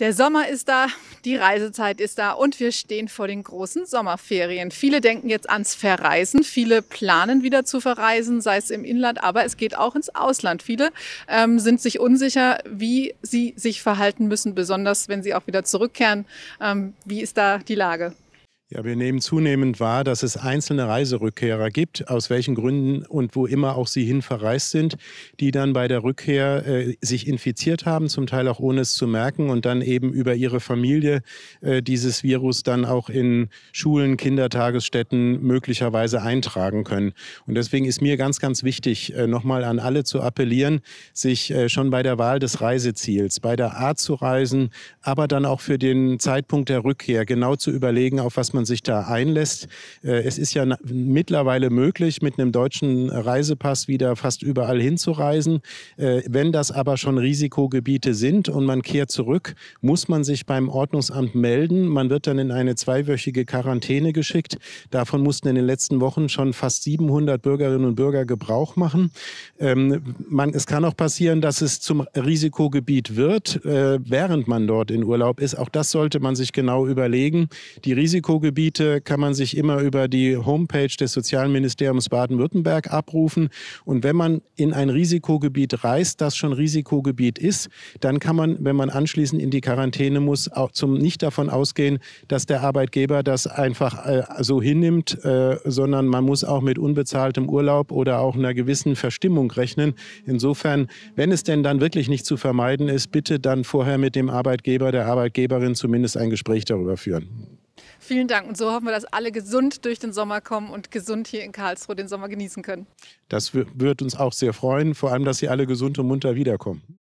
Der Sommer ist da, die Reisezeit ist da und wir stehen vor den großen Sommerferien. Viele denken jetzt ans Verreisen, viele planen wieder zu verreisen, sei es im Inland, aber es geht auch ins Ausland. Viele ähm, sind sich unsicher, wie sie sich verhalten müssen, besonders wenn sie auch wieder zurückkehren. Ähm, wie ist da die Lage? Ja, wir nehmen zunehmend wahr, dass es einzelne Reiserückkehrer gibt, aus welchen Gründen und wo immer auch sie hin verreist sind, die dann bei der Rückkehr äh, sich infiziert haben, zum Teil auch ohne es zu merken und dann eben über ihre Familie äh, dieses Virus dann auch in Schulen, Kindertagesstätten möglicherweise eintragen können. Und deswegen ist mir ganz, ganz wichtig, äh, nochmal an alle zu appellieren, sich äh, schon bei der Wahl des Reiseziels, bei der Art zu reisen, aber dann auch für den Zeitpunkt der Rückkehr genau zu überlegen, auf was man man sich da einlässt. Äh, es ist ja mittlerweile möglich, mit einem deutschen Reisepass wieder fast überall hinzureisen. Äh, wenn das aber schon Risikogebiete sind und man kehrt zurück, muss man sich beim Ordnungsamt melden. Man wird dann in eine zweiwöchige Quarantäne geschickt. Davon mussten in den letzten Wochen schon fast 700 Bürgerinnen und Bürger Gebrauch machen. Ähm, es kann auch passieren, dass es zum Risikogebiet wird, äh, während man dort in Urlaub ist. Auch das sollte man sich genau überlegen. Die Risikogebiete Themengebiete kann man sich immer über die Homepage des Sozialministeriums Baden-Württemberg abrufen. Und wenn man in ein Risikogebiet reist, das schon Risikogebiet ist, dann kann man, wenn man anschließend in die Quarantäne muss, auch zum nicht davon ausgehen, dass der Arbeitgeber das einfach äh, so hinnimmt, äh, sondern man muss auch mit unbezahltem Urlaub oder auch einer gewissen Verstimmung rechnen. Insofern, wenn es denn dann wirklich nicht zu vermeiden ist, bitte dann vorher mit dem Arbeitgeber, der Arbeitgeberin zumindest ein Gespräch darüber führen. Vielen Dank und so hoffen wir, dass alle gesund durch den Sommer kommen und gesund hier in Karlsruhe den Sommer genießen können. Das wird uns auch sehr freuen, vor allem, dass Sie alle gesund und munter wiederkommen.